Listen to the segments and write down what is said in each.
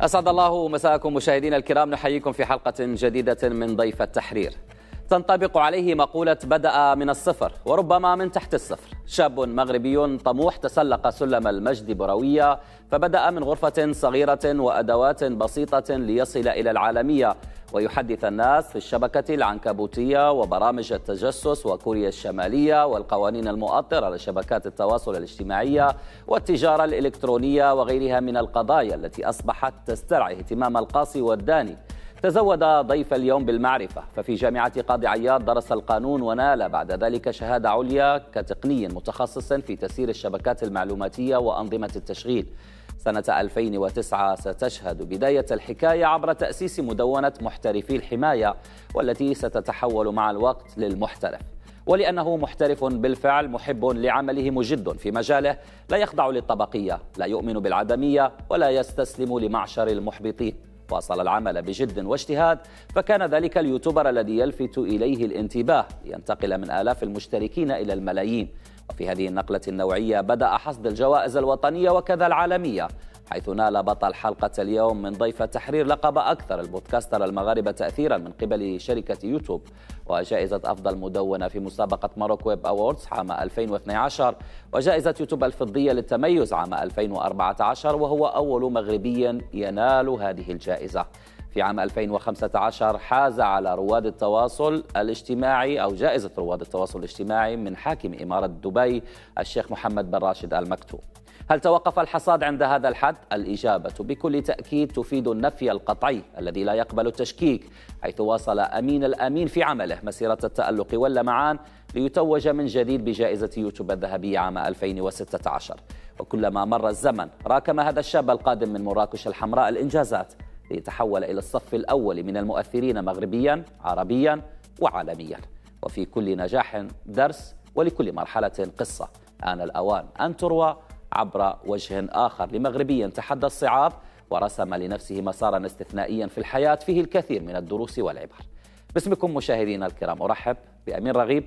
أسعد الله مساءكم مشاهدينا الكرام نحييكم في حلقة جديدة من ضيف التحرير تنطبق عليه مقولة بدأ من الصفر وربما من تحت الصفر شاب مغربي طموح تسلق سلم المجد بروية فبدأ من غرفة صغيرة وأدوات بسيطة ليصل إلى العالمية ويحدث الناس في الشبكة العنكبوتية وبرامج التجسس وكوريا الشمالية والقوانين المؤطرة لشبكات التواصل الاجتماعية والتجارة الإلكترونية وغيرها من القضايا التي أصبحت تسترعي اهتمام القاصي والداني تزود ضيف اليوم بالمعرفة ففي جامعة قاضي عياض درس القانون ونال بعد ذلك شهادة عليا كتقني متخصص في تسيير الشبكات المعلوماتية وأنظمة التشغيل سنة 2009 ستشهد بداية الحكاية عبر تأسيس مدونة محترفي الحماية والتي ستتحول مع الوقت للمحترف ولأنه محترف بالفعل محب لعمله مجد في مجاله لا يخضع للطبقية لا يؤمن بالعدمية ولا يستسلم لمعشر المحبطين واصل العمل بجد واجتهاد فكان ذلك اليوتيوبر الذي يلفت إليه الانتباه لينتقل من آلاف المشتركين إلى الملايين وفي هذه النقلة النوعية بدأ حصد الجوائز الوطنية وكذا العالمية حيث نال بطل حلقة اليوم من ضيف تحرير لقب أكثر البودكاستر المغاربة تأثيرا من قبل شركة يوتيوب وجائزة أفضل مدونة في مسابقة ماروك ويب أوردز عام 2012 وجائزة يوتيوب الفضية للتميز عام 2014 وهو أول مغربي ينال هذه الجائزة في عام 2015 حاز على رواد التواصل الاجتماعي أو جائزة رواد التواصل الاجتماعي من حاكم إمارة دبي الشيخ محمد بن راشد المكتوب هل توقف الحصاد عند هذا الحد؟ الإجابة بكل تأكيد تفيد النفي القطعي الذي لا يقبل التشكيك حيث واصل أمين الأمين في عمله مسيرة التألق واللمعان ليتوج من جديد بجائزة يوتيوب الذهبية عام 2016 وكلما مر الزمن راكم هذا الشاب القادم من مراكش الحمراء الإنجازات ليتحول إلى الصف الأول من المؤثرين مغربيا عربيا وعالميا وفي كل نجاح درس ولكل مرحلة قصة آن الأوان أن تروى عبر وجه آخر لمغربي تحدى الصعاب ورسم لنفسه مسارا استثنائيا في الحياة فيه الكثير من الدروس والعبر باسمكم مشاهدينا الكرام أرحب بأمين رغيب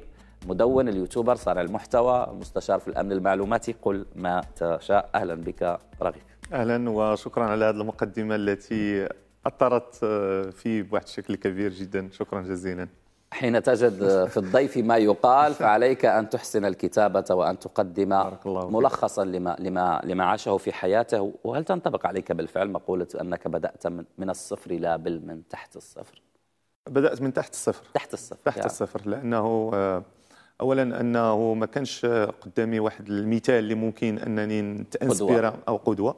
مدون اليوتيوبر صانع المحتوى مستشار في الأمن المعلوماتي قل ما تشاء أهلا بك رغيب أهلا وشكرا على هذه المقدمة التي أثرت آه، في بواحد الشكل كبير جدا شكرا جزيلا حين تجد في الضيف ما يقال فعليك أن تحسن الكتابة وأن تقدم ملخصا لما, لما, لما عاشه في حياته وهل تنطبق عليك بالفعل مقولة أنك بدأت من, من الصفر لا بل من تحت الصفر بدأت من تحت الصفر تحت الصفر تحت يعني. الصفر لأنه آه، أولا أنه ما كانش قدامي واحد المثال اللي ممكن أنني نتأنسبر أو قدوة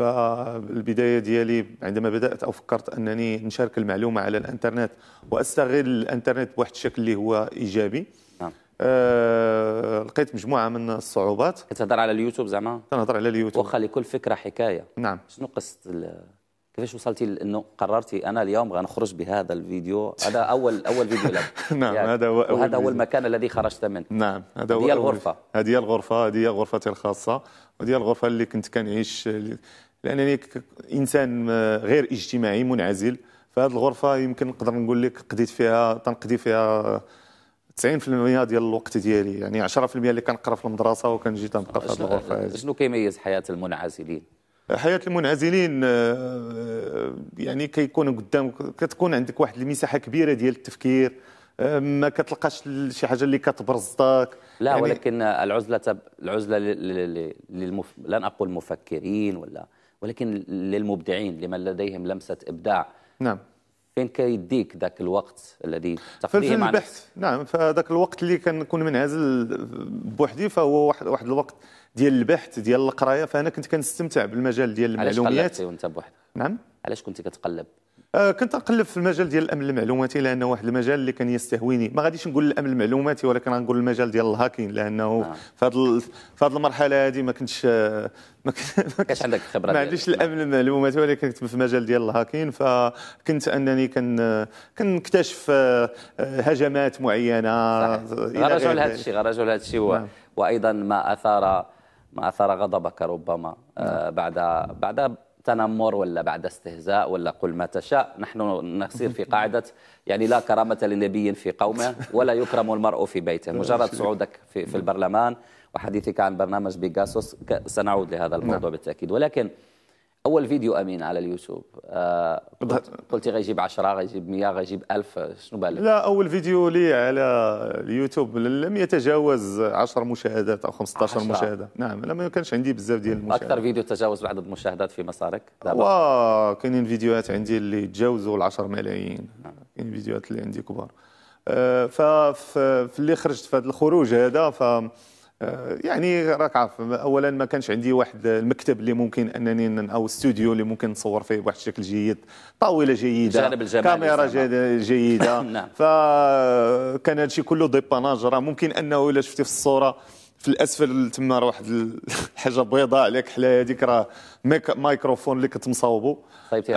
فالبدايه ديالي عندما بدات او فكرت انني نشارك المعلومه على الانترنت واستغل الانترنت بواحد الشكل اللي هو ايجابي نعم. آه لقيت مجموعه من الصعوبات كتهضر على اليوتيوب زعما كنهضر على اليوتيوب واخا لكل فكره حكايه نعم شنو قصه كيفاش وصلتي لانه قررتي انا اليوم غنخرج بهذا الفيديو هذا اول اول فيديو لك نعم يعني هذا هو وهذا هو المكان الذي خرجت منه نعم هذا هو هذه الغرفه هذه هي الغرفه هذه هي غرفتي الخاصه وهذه الغرفه اللي كنت كنعيش لانني انسان غير اجتماعي منعزل فهذه الغرفه يمكن نقدر نقول لك قضيت فيها تنقضي فيها 90% ديال الوقت ديالي يعني 10% اللي كنقرا في المدرسه وكنجي تنبقى في هذه الغرفه شنو كيميز حياه المنعزلين؟ حياه المنعزلين آه، آه، يعني كيكون قدام كتكون عندك واحد المساحه كبيره ديال التفكير آه، ما كتلقاش شي حاجه اللي كتبرزطك لا يعني ولكن العزله العزله للمف... لن اقول مفكرين ولا ولكن للمبدعين لمن لديهم لمسة إبداع نعم فين كيديك ذاك الوقت الذي تقضيه مع البحث نعم فذاك الوقت اللي كنكون منعزل بوحدي فهو واحد, واحد الوقت ديال البحث ديال القرايه فانا كنت كنستمتع بالمجال ديال المعلومات علاش قلبتي وانت بوحدك نعم علاش كنت كتقلب آه، كنت نقلب في المجال ديال الامن المعلوماتي لانه واحد المجال اللي كان يستهويني ما غاديش نقول الامن المعلوماتي ولكن غنقول المجال ديال الهاكين لانه آه. في هذه في هذه المرحله هذه ما كنتش آه، ما كانش عندك خبره ما عنديش الامن المعلوماتي ولكن كنت في المجال ديال الهاكين فكنت انني كن كنكتشف آه، هجمات معينه رجل لهذا الشيء رجل لهذا الشيء نعم. وايضا ما اثار ما اثار غضبك ربما آه نعم. بعد بعد تنمر ولا بعد استهزاء ولا قل ما تشاء نحن نصير في قاعدة يعني لا كرامة لنبي في قومه ولا يكرم المرء في بيته مجرد صعودك في, في البرلمان وحديثك عن برنامج بيجاسوس سنعود لهذا الموضوع نعم. بالتأكيد ولكن اول فيديو امين على اليوتيوب آه قلت, غيجيب 10 غيجيب 100 غيجيب 1000 شنو بالك لا اول فيديو لي على اليوتيوب لم يتجاوز 10 مشاهدات او 15 عشرة. مشاهده نعم لا ما كانش عندي بزاف ديال المشاهدات اكثر فيديو تجاوز عدد المشاهدات في مسارك دابا كاينين فيديوهات عندي اللي تجاوزوا ال 10 ملايين نعم. كاين فيديوهات اللي عندي كبار آه في اللي خرجت في هذا الخروج هذا ف آه، يعني راك عارف اولا ما كانش عندي واحد المكتب اللي ممكن انني او استوديو اللي ممكن نصور فيه بواحد الشكل جيد طاوله جيده كاميرا جيده نعم. فكان هادشي كله ديباناج راه ممكن انه الا شفتي في الصوره في الاسفل تما راه واحد الحاجه بيضاء عليك حلايا هذيك راه مايكروفون اللي كنت مصاوبو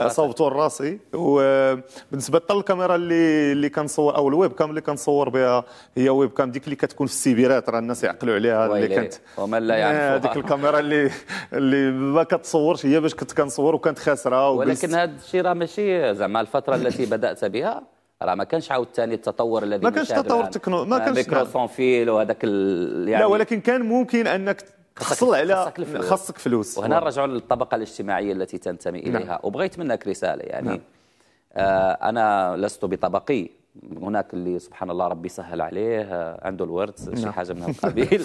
صوبتو آه، لراسي وبالنسبه آه، للكاميرا اللي اللي كنصور او الويب كام اللي كنصور بها هي ويب كام ديك اللي كتكون في السيبيرات راه الناس يعقلوا عليها اللي كانت وما لا آه، يعرفوها هذيك الكاميرا اللي اللي ما كتصورش هي باش كنت كنصور وكانت خاسره ولكن هذا الشيء راه ماشي زعما الفتره التي بدات بها راه ما كانش عاوتاني التطور الذي ما كانش تطور تكنو ما كانش آه، ميكروسونفيل وهذاك يعني لا ولكن كان ممكن انك تحصل على خاصك فلوس وهنا نرجعوا للطبقه الاجتماعيه التي تنتمي نعم. اليها نعم. وبغيت منك رساله يعني نعم. آه انا لست بطبقي هناك اللي سبحان الله ربي سهل عليه آه، عنده الورد نعم. شي حاجه من هذا القبيل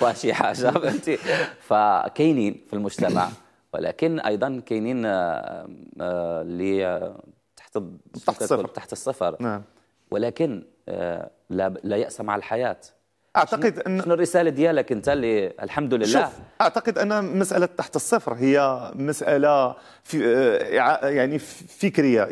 با شي حاجه فهمتي فكاينين في المجتمع ولكن ايضا كاينين آه، اللي تحت تحت الصفر تحت الصفر نعم. ولكن آه، لا لا يأس مع الحياة اعتقد ان شنو الرساله ديالك انت اللي الحمد لله شوف اعتقد ان مساله تحت الصفر هي مساله في آه، يعني فكريه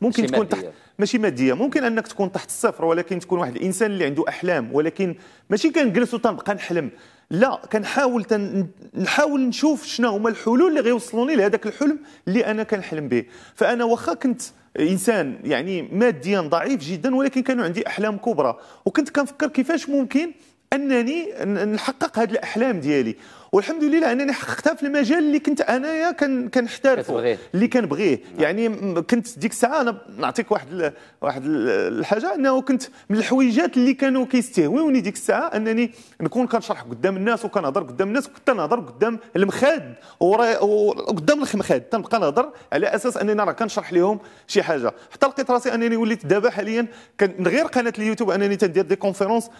ممكن تكون مادية. تحت ماشي ماديه ممكن انك تكون تحت الصفر ولكن تكون واحد الانسان اللي عنده احلام ولكن ماشي كنجلس وتنبقى نحلم لا كنحاول تن... نحاول نشوف شنو هما الحلول اللي غيوصلوني لهذاك الحلم اللي انا كنحلم به فانا واخا كنت انسان يعني ماديا ضعيف جدا ولكن كانوا عندي احلام كبرى وكنت كنفكر كيفاش ممكن انني نحقق هذه الاحلام ديالي والحمد لله انني حققتها في المجال اللي كنت انايا كنحترفه اللي كنبغيه نعم. يعني كنت ديك الساعه انا نعطيك واحد واحد الحاجه انه كنت من الحويجات اللي كانوا كيستهويوني ديك الساعه انني نكون كنشرح قدام الناس وكنهضر قدام الناس وكنت نهضر قدام المخاد وقدام المخاد تنبقى نهضر على اساس انني راه كنشرح لهم شي حاجه حتى لقيت راسي انني وليت دابا حاليا من غير قناه اليوتيوب انني تندير دي كونفيرونس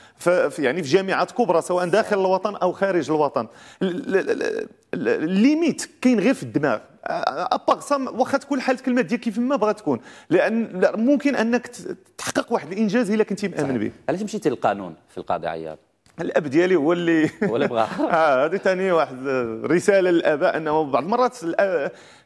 يعني في جامعات كبرى سواء داخل الوطن او خارج الوطن الليميت كاين غير في الدماغ اباغ سا واخا تكون حالتك الماديه ديالك كيف ما بغات تكون لان ممكن انك تحقق واحد الانجاز الا كنتي مامن به علاش مشيتي للقانون في القاضي عياض الاب ديالي هو اللي هو اللي بغاها اه هذه ثاني واحد رساله للاباء انه بعض المرات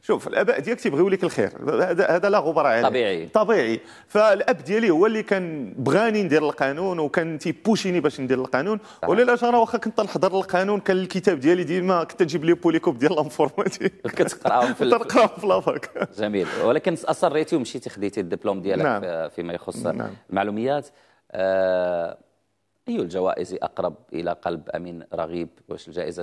شوف الاباء ديالك تيبغيو لك الخير هذا هذا لا غبار عليه طبيعي طبيعي فالاب ديالي هو اللي كان بغاني ندير القانون وكان تيبوشيني باش ندير القانون وللاش انا واخا كنت نحضر القانون كان الكتاب ديالي ديما كنت نجيب لي بوليكوب ديال لانفورماتيك كتقراهم في كتقراهم في لافاك جميل ولكن اصريتي ومشيتي خديتي الدبلوم ديالك نعم. فيما يخص نعم. المعلوميات آه أي الجوائز أقرب إلى قلب أمين رغيب واش الجائزة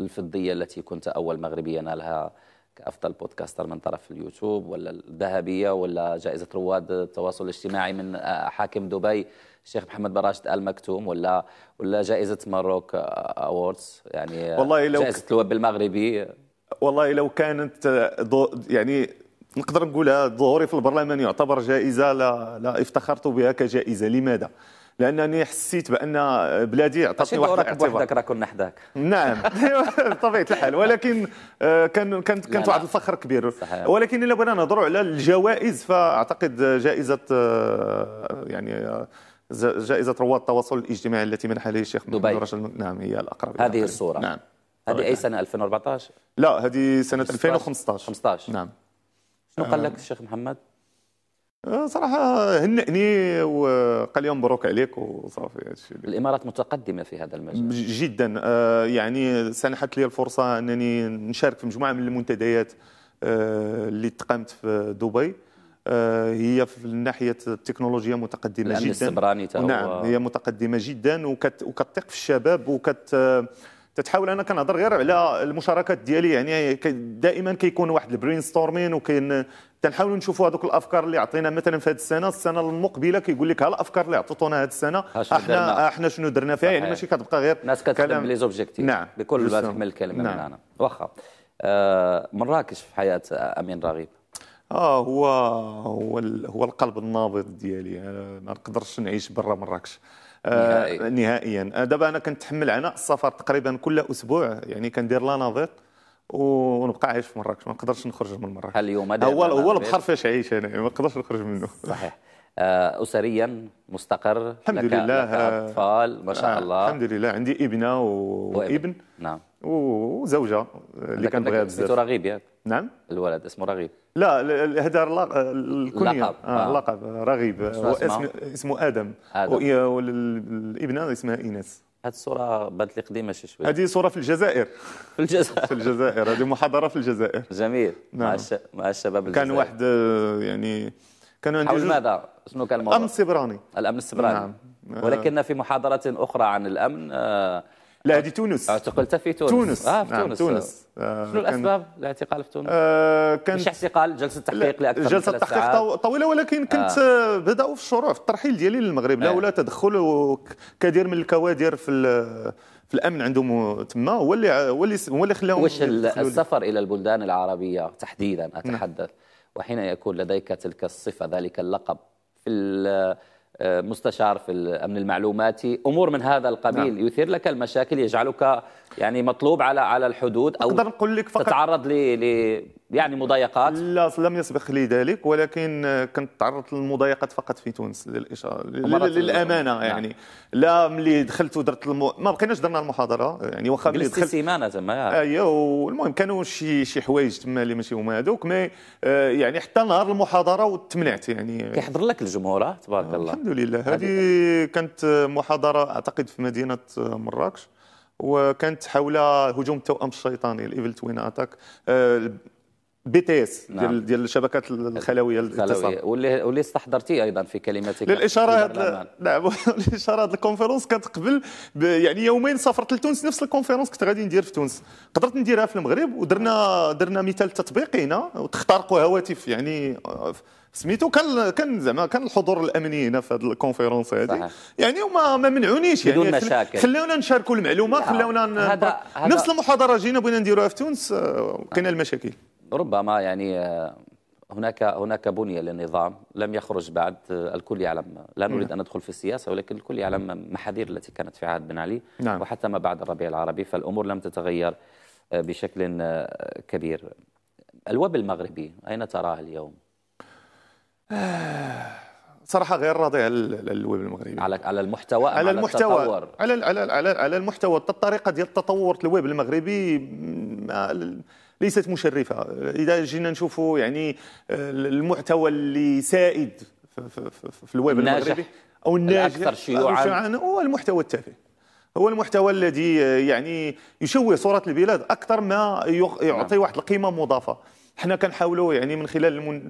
الفضية التي كنت أول مغربي ينالها كأفضل بودكاستر من طرف اليوتيوب ولا الذهبية ولا جائزة رواد التواصل الاجتماعي من آه، حاكم دبي الشيخ محمد براشد آل مكتوم ولا ولا جائزة ماروك أوردز آه، يعني آه، والله لو جائزة الويب المغربي والله لو كانت يعني نقدر نقولها ظهوري في البرلمان يعتبر جائزة لا, لا افتخرت بها كجائزة لماذا؟ لانني حسيت بان بلادي عطاتني واحد الاعتبار وحدك راه كنا حداك نعم أيوة، بطبيعه الحال ولكن آه، كان كانت كانت واحد الفخر كبير صحيح. ولكن الا بغينا نهضروا على الجوائز فاعتقد جائزه آه، يعني آه، جائزه رواد التواصل الاجتماعي التي منحها لي الشيخ دبي نعم هي الاقرب هذه الصوره نعم هذه اي سنه 2014 لا هذه سنه 2015 15 نعم شنو قال لك الشيخ محمد آه، صراحه هنئني وقال لي مبروك عليك وصافي الامارات متقدمه في هذا المجال جدا آه، يعني سنحت لي الفرصه انني نشارك في مجموعه من المنتديات آه، اللي تقامت في دبي هي في ناحية التكنولوجيا متقدمه الأمن جدا السبراني نعم هي متقدمه جدا وكتثق في الشباب وكت تتحاول انا كنهضر غير على المشاركات ديالي يعني دائما كيكون واحد البرين ستورمين وكاين تنحاولوا نشوفوا هذوك الافكار اللي عطينا مثلا في هذه السنه السنه المقبله كيقول لك ها الافكار اللي عطيتونا هذه السنه احنا احنا شنو درنا فيها يعني ماشي كتبقى غير الناس كتخدم لي زوبجيكتيف نعم بكل ما الكلمه نعم. من هنا واخا آه مراكش في حياه امين رغيب اه هو هو هو القلب النابض ديالي يعني ما نقدرش نعيش برا مراكش آه، نهائيا آه، دابا انا كنتحمل عناء السفر تقريبا كل اسبوع يعني كندير لا نظير ونبقى عايش في مراكش ما نقدرش نخرج من مراكش اليوم هو هو البحر فاش عايش انا ما نقدرش نخرج منه صحيح آه، اسريا مستقر الحمد لك لله لك اطفال ما شاء آه، الله الحمد لله عندي ابنه و... وابن. نعم وزوجه اللي كنبغيها بزاف رغيب ياك نعم الولد اسمه رغيب لا هذا الكنيه لقب آه،, آه. لقب رغيب اسمه اسمه ادم, آدم. والابنه اسمها ايناس هذه الصورة بانت لي قديمة شي شوية هذه صورة في الجزائر في الجزائر في الجزائر هذه محاضرة في الجزائر جميل نعم. مع الشباب الجزائر. كان واحد يعني كانوا حول ماذا؟ شنو كان الموضوع؟ الامن السبراني الامن السبراني نعم آه. ولكن في محاضرات اخرى عن الامن آه، لا هذه تونس اعتقلت في تونس تونس اه في نعم تونس, تونس. آه، شنو الاسباب الاعتقال في تونس؟ آه كان مش اعتقال جلسه تحقيق لاكثر جلسه تحقيق طويله ولكن كنت آه. بداوا في الشروع في الترحيل ديالي للمغرب لا ولا تدخل كثير من الكوادر في في الامن عندهم تما هو اللي هو اللي هو اللي خلاهم واش السفر الى البلدان العربيه تحديدا اتحدث نعم. وحين يكون لديك تلك الصفة ذلك اللقب في آه، مستشار في الامن المعلوماتي امور من هذا القبيل نعم. يثير لك المشاكل يجعلك يعني مطلوب على على الحدود او نقدر نقول لك فقط تتعرض ل يعني مضايقات لا لم يسبق لي ذلك ولكن كنت تعرضت للمضايقات فقط في تونس للاشاره للامانه يعني. نعم. يعني لا ملي دخلت ودرت الم... ما بقيناش درنا المحاضره يعني واخا ملي دخلت سيمانه تما ايوا المهم كانوا شي شي حوايج تما اللي ماشي هما هذوك مي آه، يعني حتى نهار المحاضره وتمنعت يعني كيحضر لك الجمهور تبارك الله الحمد لله هذه كانت محاضره اعتقد في مدينه مراكش وكانت حول هجوم التوأم الشيطاني الايفل توين اتاك آه، بي تي اس نعم. ديال ديال الشبكات الخلويه الاتصال واللي واللي استحضرتيه ايضا في كلمتك للاشاره هاد نعم الاشاره هاد الكونفرنس كانت قبل يعني يومين سافرت لتونس نفس الكونفرنس كنت غادي ندير في تونس قدرت نديرها في المغرب ودرنا درنا مثال تطبيقي هنا وتخترقوا هواتف يعني آه، سميتو كان كان زعما كان الحضور الامني هنا في هذه الكونفيرونس هذه يعني وما ما منعونيش يعني بدون مشاكل خلونا نشاركوا المعلومه نعم. خلونا نبقى. هذا نفس المحاضره جينا بغينا نديروها في تونس لقينا آه، المشاكل ربما يعني آه، هناك هناك بنيه للنظام لم يخرج بعد آه، الكل يعلم لا نريد ان نعم. ندخل في السياسه ولكن الكل يعلم نعم. المحاذير التي كانت في عهد بن علي نعم. وحتى ما بعد الربيع العربي فالامور لم تتغير آه، بشكل كبير الوب المغربي اين تراه اليوم صراحه غير راضي على الويب المغربي على على المحتوى على, المحتوى على على على, على المحتوى الطريقه ديال التطور الويب المغربي ليست مشرفه اذا جينا نشوفوا يعني آه، المحتوى اللي سائد في الويب المغربي او الناجح الاكثر شيوعا هو المحتوى التافه هو المحتوى الذي آه، يعني يشوه صوره البلاد اكثر ما نعم. يعطي واحد القيمه مضافه حنا كنحاولوا يعني من خلال المن...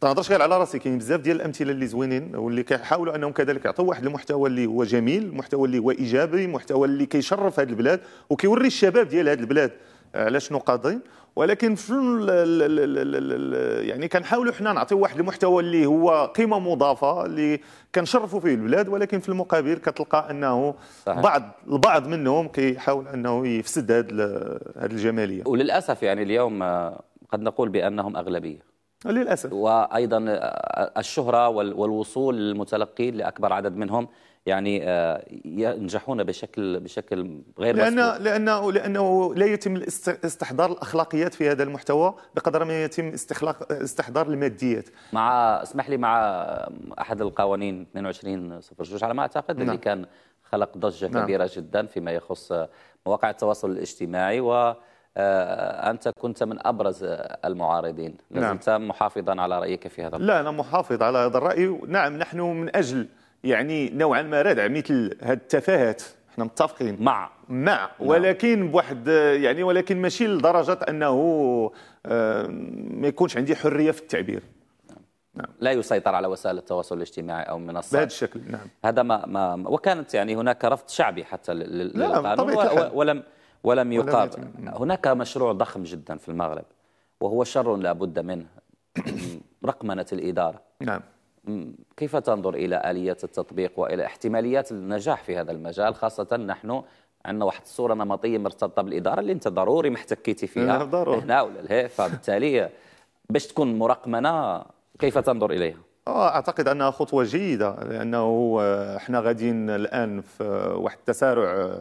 تنهضرش غير على راسي كاين بزاف ديال الامثله اللي زوينين واللي كيحاولوا انهم كذلك يعطوا واحد المحتوى اللي هو جميل محتوى اللي هو ايجابي محتوى اللي كيشرف هذه البلاد وكيوري الشباب ديال هذه البلاد على شنو قاضين ولكن الـ يعني كنحاولوا حنا نعطيو واحد المحتوى اللي هو قيمه مضافه اللي كنشرفوا فيه البلاد ولكن في المقابل كتلقى انه صحيح. بعض البعض منهم كيحاول انه يفسد هذه الجماليه وللاسف يعني اليوم آه، قد نقول بانهم اغلبيه للاسف وايضا آه، آه، الشهره والوصول للمتلقين لاكبر عدد منهم يعني آه، ينجحون بشكل بشكل غير لأن مسؤول. لانه لانه لا يتم استحضار الاخلاقيات في هذا المحتوى بقدر ما يتم استخلاق استحضار الماديات مع اسمح لي مع احد القوانين 22 صفر جوج على ما اعتقد نعم. اللي كان خلق ضجه نعم. كبيره جدا فيما يخص مواقع التواصل الاجتماعي و آه، أنت كنت من أبرز المعارضين نعم. لازلت نعم. محافظا على رأيك في هذا لا أنا محافظ على هذا الرأي نعم نحن من أجل يعني نوعا ما ردع مثل هذه التفاهات احنا متفقين مع مع نعم. ولكن بواحد يعني ولكن ماشي لدرجه انه آه، ما يكونش عندي حريه في التعبير نعم. لا يسيطر على وسائل التواصل الاجتماعي او منصات بهذا الشكل نعم هذا ما, ما وكانت يعني هناك رفض شعبي حتى للقانون ولم ولم يقابل نعم. هناك مشروع ضخم جدا في المغرب وهو شر لا بد منه رقمنة الإدارة نعم كيف تنظر إلى آلية التطبيق وإلى احتماليات النجاح في هذا المجال خاصة نحن عندنا واحد الصورة نمطية مرتبطة بالإدارة اللي أنت ضروري ما احتكيتي فيها آه، ضروري هنا ولا فبالتالي باش تكون مرقمنة كيف تنظر إليها؟ آه، اعتقد انها خطوه جيده لانه احنا غاديين الان في واحد التسارع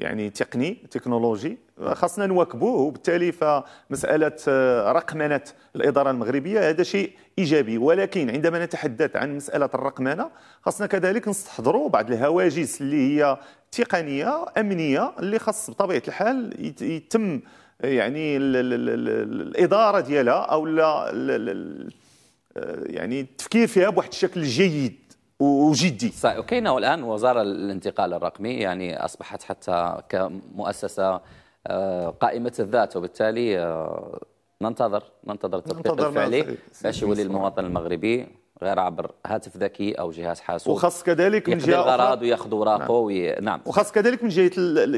يعني تقني تكنولوجي خاصنا نواكبوه وبالتالي فمساله آه، رقمنه الاداره المغربيه هذا شيء ايجابي ولكن عندما نتحدث عن مساله الرقمنه خاصنا كذلك نستحضروا بعض الهواجس اللي هي تقنيه امنيه اللي خاص بطبيعه الحال يتم يعني الاداره ديالها او لا يعني التفكير فيها بواحد الشكل جيد وجدي صحيح وكاينه والان وزاره الانتقال الرقمي يعني اصبحت حتى كمؤسسه آه، قائمه الذات وبالتالي آه، ننتظر ننتظر التطبيق الفعلي باش يولي المواطن المغربي غير عبر هاتف ذكي او جهاز حاسوب وخاص كذلك من جهه الاغراض وياخذ اوراقه نعم. نعم وخاص كذلك من جهه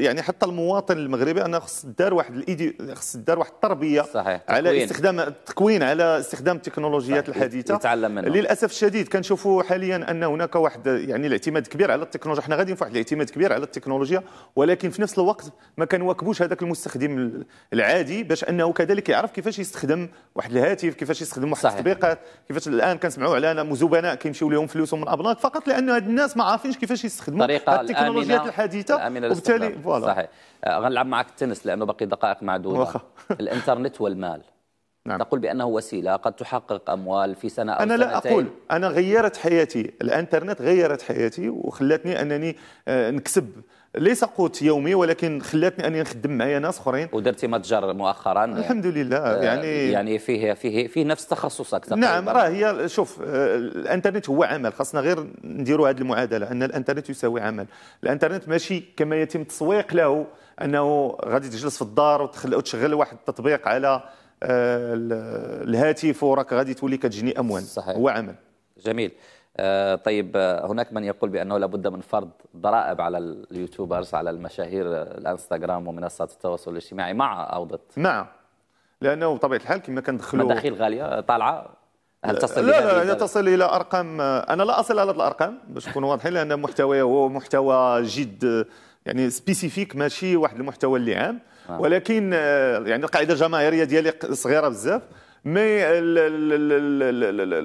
يعني حتى المواطن المغربي انه خص دار واحد الايدي خص دار واحد التربيه صحيح. على تكوين. استخدام التكوين على استخدام التكنولوجيات الحديثه يتعلم منه للاسف الشديد كنشوفوا حاليا ان هناك واحد يعني الاعتماد كبير على التكنولوجيا حنا غاديين في واحد الاعتماد كبير على التكنولوجيا ولكن في نفس الوقت ما كنواكبوش هذاك المستخدم العادي باش انه كذلك يعرف كيفاش يستخدم واحد الهاتف كيفاش يستخدم واحد التطبيقات كيفاش الان كنسمعوا على عالم زبناء كيمشيو لهم فلوسهم من ابناك فقط لان هاد الناس ما عارفينش كيفاش يستخدموا التكنولوجيات الحديثه وبالتالي فوالا صحيح آه، غنلعب معك التنس لانه باقي دقائق معدوده الانترنت والمال نعم. تقول بانه وسيله قد تحقق اموال في سنه او انا لا اقول انا غيرت حياتي الانترنت غيرت حياتي وخلتني انني آه، نكسب ليس قوت يومي ولكن خلاتني اني نخدم معايا ناس اخرين ودرتي متجر مؤخرا الحمد لله آه، يعني يعني فيه فيه فيه نفس تخصصك نعم راه هي شوف الانترنت هو عمل خاصنا غير نديروا هذه المعادله ان الانترنت يساوي عمل الانترنت ماشي كما يتم التسويق له انه غادي تجلس في الدار وتشغل واحد التطبيق على آه، الهاتف وراك غادي تولي كتجني اموال صحيح. هو عمل جميل آه، طيب آه، هناك من يقول بأنه لابد من فرض ضرائب على اليوتيوبرز على المشاهير آه، الانستغرام ومنصات التواصل الاجتماعي مع ضد نعم لأنه بطبيعة الحال كما كندخلوا مداخيل غالية طالعة هل تصل لا لا تصل الى ارقام انا لا اصل على الارقام باش نكون واضحين لان محتوى هو محتوى جد يعني سبيسيفيك ماشي واحد المحتوى اللي عام ولكن يعني القاعده الجماهيريه ديالي صغيره بزاف مي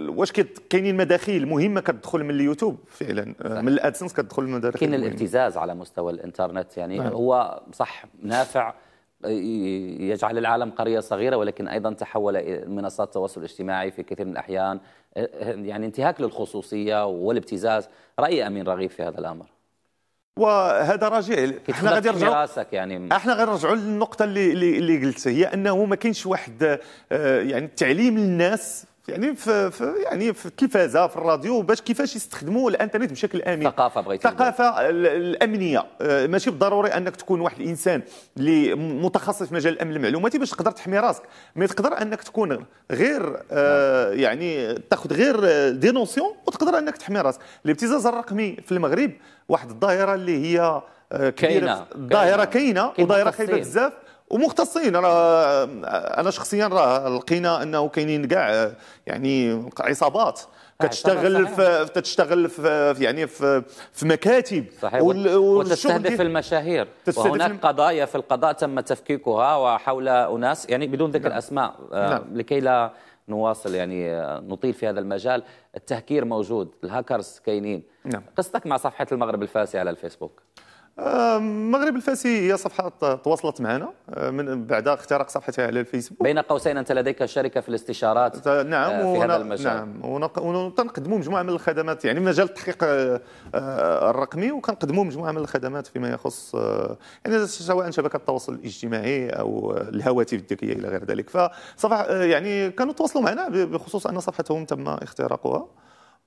واش كاينين مداخيل مهمه كتدخل من اليوتيوب فعلا آه، من الادسنس كتدخل من مداخيل كاين الابتزاز على مستوى الانترنت يعني نعم. هو صح نافع آه، يجعل العالم قرية صغيرة ولكن أيضا تحول منصات التواصل الاجتماعي في كثير من الأحيان آه، يعني انتهاك للخصوصية والابتزاز رأي أمين رغيف في هذا الأمر وهذا راجع يعني. احنا غادي نرجعوا يعني احنا نرجعوا للنقطه اللي اللي قلت هي انه ما كاينش واحد آه، يعني التعليم للناس يعني في, في يعني في التلفازه في الراديو باش كيفاش يستخدموا الانترنت بشكل امن ثقافه بغيت ثقافه الامنيه آه، ماشي بالضروري انك تكون واحد الانسان اللي متخصص في مجال الامن المعلوماتي باش تقدر تحمي راسك مي تقدر انك تكون غير آه، يعني تاخذ غير دي نوسيون وتقدر انك تحمي راسك الابتزاز الرقمي في المغرب واحد الظاهره اللي هي آه، كبيره ظاهره كاينه وظاهره خايبه بزاف ومختصين راه انا شخصيا راه لقينا انه كاينين كاع آه، يعني عصابات كتشتغل في تتشتغل في يعني في في مكاتب صحيح وتستهدف المشاهير وهناك الم... قضايا في القضاء تم تفكيكها وحول اناس يعني بدون ذكر نعم. اسماء آه، نعم. لكي لا نواصل يعني نطيل في هذا المجال التهكير موجود الهاكرز كاينين نعم قصتك مع صفحه المغرب الفاسي على الفيسبوك آه، المغرب الفاسي هي صفحه تواصلت معنا آه، من بعد اختراق صفحتها على الفيسبوك بين قوسين انت لديك شركه في الاستشارات آه، نعم في هذا المجال نعم ونقدموا مجموعه من الخدمات يعني مجال التحقيق الرقمي وكنقدموا مجموعه من الخدمات فيما يخص يعني سواء شبكه التواصل الاجتماعي او الهواتف الذكيه الى غير ذلك فصفحة يعني كانوا تواصلوا معنا بخصوص ان صفحتهم تم اختراقها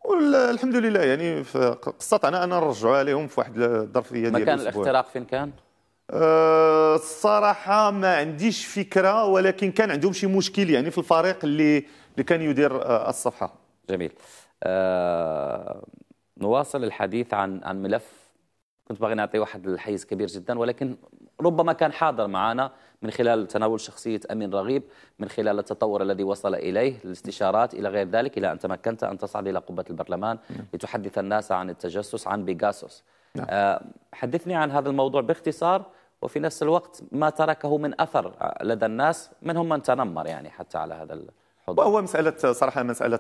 والحمد لله يعني استطعنا ان نرجعوها عليهم في واحد الظرفيه ديال مكان الاختراق فين كان؟ أه الصراحه ما عنديش فكره ولكن كان عندهم شي مشكل يعني في الفريق اللي اللي كان يدير آه، الصفحه جميل أه نواصل الحديث عن عن ملف كنت باغي نعطي واحد الحيز كبير جدا ولكن ربما كان حاضر معنا من خلال تناول شخصية أمين رغيب من خلال التطور الذي وصل إليه الاستشارات إلى غير ذلك إلى أن تمكنت أن تصعد إلى قبة البرلمان نعم. لتحدث الناس عن التجسس عن بيغاسوس نعم. آه، حدثني عن هذا الموضوع باختصار وفي نفس الوقت ما تركه من أثر لدى الناس منهم من تنمر يعني حتى على هذا الحضور وهو مسألة صراحة مسألة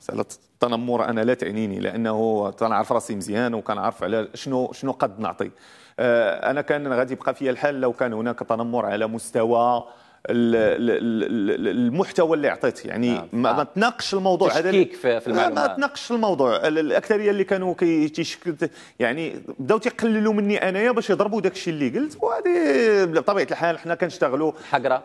مسألة التنمر أنا لا تعنيني لأنه تنعرف راسي مزيان وكنعرف على شنو شنو قد نعطي آه، انا كان غادي يبقى في الحال لو كان هناك تنمر على مستوى المحتوى اللي عطيت يعني نعم. ما, ما آه. تناقش الموضوع هذا تشكيك في المعلومات ما تناقش الموضوع الاكثريه اللي كانوا كيتشكك يعني بداو تيقللوا مني انايا باش يضربوا داك الشيء اللي قلت وهذه بطبيعه الحال حنا كنشتغلوا الحقره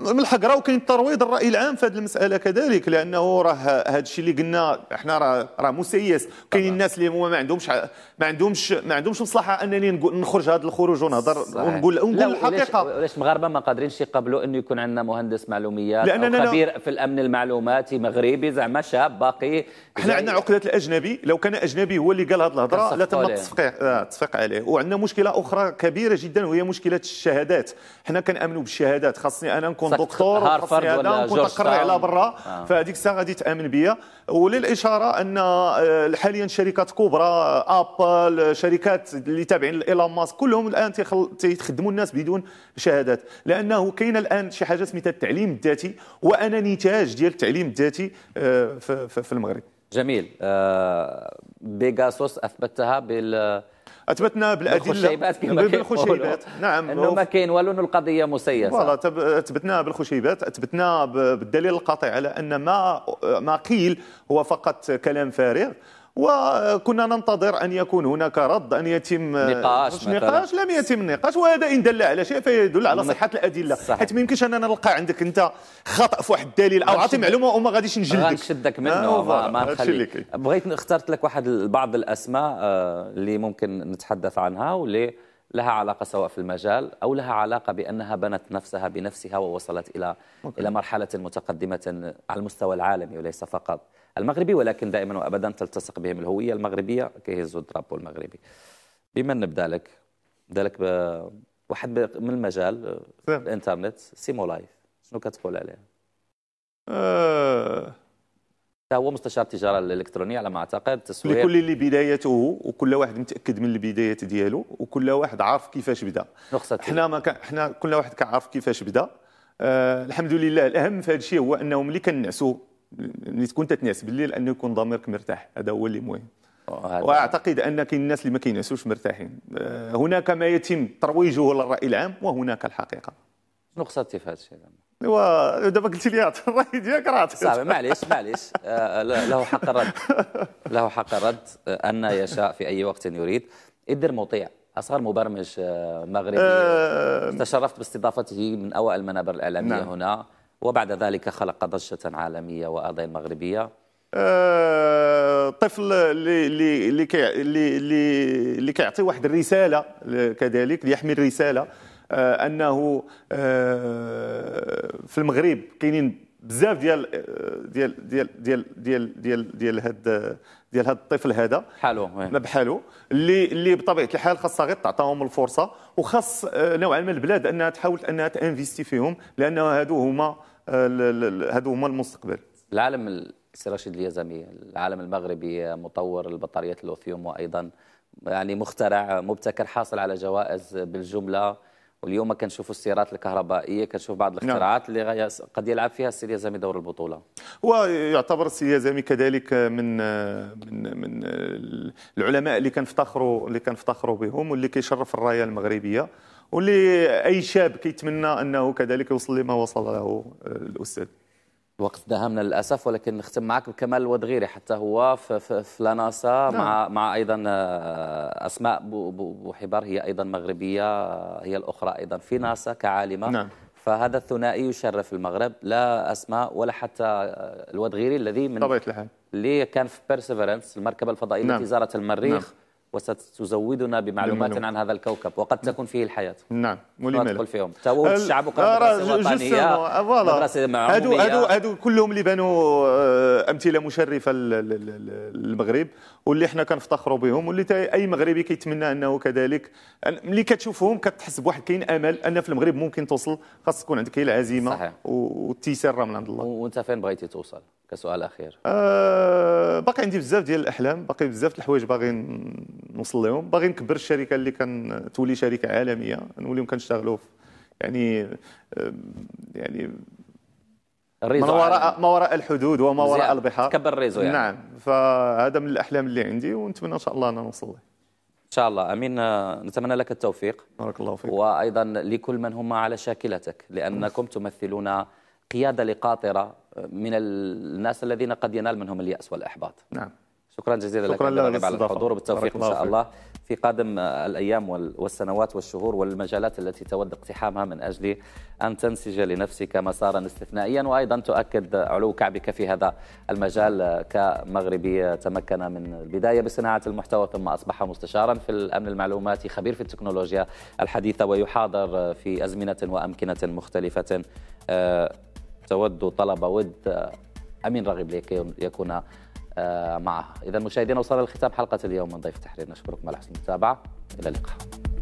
من الحقره وكاين ترويض الراي العام في هذه المساله كذلك لانه راه هذا الشيء اللي قلنا حنا راه راه مسيس كاين الناس اللي هما ما عندهمش ما عندهمش ما عندهمش مصلحه انني نخرج هذا الخروج ونهضر ونقول ونقول الحقيقه علاش المغاربه ما قادرينش يقبلوا انه يكون عندنا مهندس معلوميات أو خبير في الامن المعلوماتي مغربي زعما شاب باقي احنا عندنا عقده الاجنبي لو كان اجنبي هو اللي قال هذه الهضره لتم التصفيق آه، التصفيق عليه وعندنا مشكله اخرى كبيره جدا وهي مشكله الشهادات حنا كنامنوا بالشهادات خاصني انا نكون دكتور خاصني انا نكون تقري على برا آه. فهذيك الساعه غادي تامن بيا وللاشاره ان آه، حاليا شركات كبرى ابل شركات اللي تابعين لايلون ماسك كلهم الان تيخدموا الناس بدون شهادات لانه كاين الان شي حاجه سميتها التعليم الذاتي وانا نتاج ديال التعليم الذاتي آه، في المغرب جميل آه، بيغاسوس اثبتها بال اثبتنا بالادله بالخشيبات نعم انه ما كاين والو انه القضيه مسيسه فوالا اثبتنا بالخشيبات اثبتنا بالدليل القاطع على ان ما ما قيل هو فقط كلام فارغ وكنا ننتظر ان يكون هناك رد ان يتم نقاش نقاش لم يتم النقاش وهذا ان دل على شيء فيدل على صحه الادله حيت ما يمكنش اننا نلقى عندك انت خطا في واحد الدليل او عطي معلومه وما غاديش نجلدك غنشدك منه آه ما نخليك بغيت اخترت لك واحد بعض الاسماء آه، اللي ممكن نتحدث عنها واللي لها علاقة سواء في المجال أو لها علاقة بأنها بنت نفسها بنفسها ووصلت إلى أوكي. إلى مرحلة متقدمة على المستوى العالمي وليس فقط المغربي ولكن دائما وأبدا تلتصق بهم الهوية المغربية كيهزوا الدرابو المغربي بمن نبدأ لك؟ نبدأ لك واحد من المجال الانترنت سيمو لايف شنو كتقول عليه؟ آه هو مستشار التجاره الالكترونيه على ما اعتقد تسويق لكل اللي بدايته وكل واحد متاكد من البدايات ديالو وكل واحد عارف كيفاش بدا حنا ما كان حنا كل واحد كعارف كيفاش بدا آه الحمد لله الاهم في هذا الشيء هو انه ملي كنعسوا ملي تكون تتنعس بالليل انه يكون ضميرك مرتاح هذا هو اللي مهم واعتقد ان كاين الناس اللي ما كينعسوش مرتاحين آه هناك ما يتم ترويجه للراي العام وهناك الحقيقه شنو في هذا الشيء ايوا دابا قلتي لي عطي الراي ديالك راه صافي معليش معليش آه، له حق الرد له حق الرد آه، ان يشاء في اي وقت يريد ادر مطيع اصغر مبرمج آه، مغربي أه تشرفت باستضافته من اوائل المنابر الاعلاميه نعم. هنا وبعد ذلك خلق ضجه عالميه واذان مغربيه طفل اللي اللي اللي اللي كيعطي واحد الرساله كذلك ليحمل رساله آه، انه آه، في المغرب كاينين بزاف ديال آه، ديال ديال ديال ديال ديال ديال هاد ديال هاد الطفل هذا بحالو بحالو اللي اللي بطبيعه الحال خاصها غير تعطاهم الفرصه وخاص نوعا ما البلاد انها تحاول انها تانفيستي فيهم لان هادو هما هادو هما المستقبل العالم السي رشيد اليزامي العالم المغربي مطور البطاريات اللوثيوم وايضا يعني مخترع مبتكر حاصل على جوائز بالجمله واليوم كنشوفوا السيارات الكهربائيه كنشوف بعض نعم. الاختراعات نعم. اللي قد يلعب فيها السير يزامي دور البطوله هو يعتبر السير يزامي كذلك من من من العلماء اللي كنفتخروا اللي كنفتخروا بهم واللي كيشرف الرايه المغربيه واللي اي شاب كيتمنى انه كذلك يوصل لما وصل له الاستاذ الوقت داهمنا للاسف ولكن نختم معك بكمال الودغيري حتى هو في لاناسا نعم. مع مع ايضا آه، اسماء بوحبار هي ايضا مغربيه آه، هي الاخرى ايضا في نعم. ناسا كعالمه نعم. فهذا الثنائي يشرف المغرب لا اسماء ولا حتى آه، الودغيري الذي من طبيعه الحال اللي كان في بيرسيفيرنس المركبه الفضائيه نعم. التي زارت المريخ نعم. وستزودنا بمعلومات عن هذا الكوكب وقد تكون فيه الحياة نعم ولماذا تدخل فيهم تواجد الشعب مدرسة وطنية هادو هادو هادو كلهم اللي بانوا آه، أمثلة مشرفة للمغرب واللي حنا كنفتخروا بهم واللي أي مغربي كيتمنى أنه كذلك ملي كتشوفهم كتحس بواحد كاين أمل أن في المغرب ممكن توصل خاص تكون عندك هي العزيمة والتيسير من عند الله وأنت فين بغيتي توصل كسؤال اخير أه باقي عندي بزاف ديال الاحلام باقي بزاف الحوايج باغي نوصل لهم باغي نكبر الشركه اللي تولي شركه عالميه نوليو كنشتغلوا يعني أه، يعني ما وراء يعني. ما وراء الحدود وما وراء البحار تكبر الريزو يعني نعم فهذا من الاحلام اللي عندي ونتمنى ان شاء الله ان نوصل له ان شاء الله امين نتمنى لك التوفيق بارك الله فيك وايضا لكل من هم على شاكلتك لانكم تمثلون قيادة لقاطرة آه، من الناس الذين قد ينال منهم اليأس والإحباط نعم شكرا جزيلا شكرا لك على الحضور وبالتوفيق إن شاء الله في قادم آه، الأيام والسنوات والشهور والمجالات التي تود اقتحامها من أجل أن تنسج لنفسك مسارا استثنائيا وأيضا تؤكد علو كعبك في هذا المجال آه، كمغربي تمكن من البداية بصناعة المحتوى ثم أصبح مستشارا في الأمن المعلوماتي خبير في التكنولوجيا الحديثة ويحاضر في أزمنة وأمكنة مختلفة تود طلب ود آه، امين رغيب ليكون آه، معها اذا مشاهدينا وصل الختام حلقه اليوم من ضيف تحرير نشكركم على حسن المتابعه الى اللقاء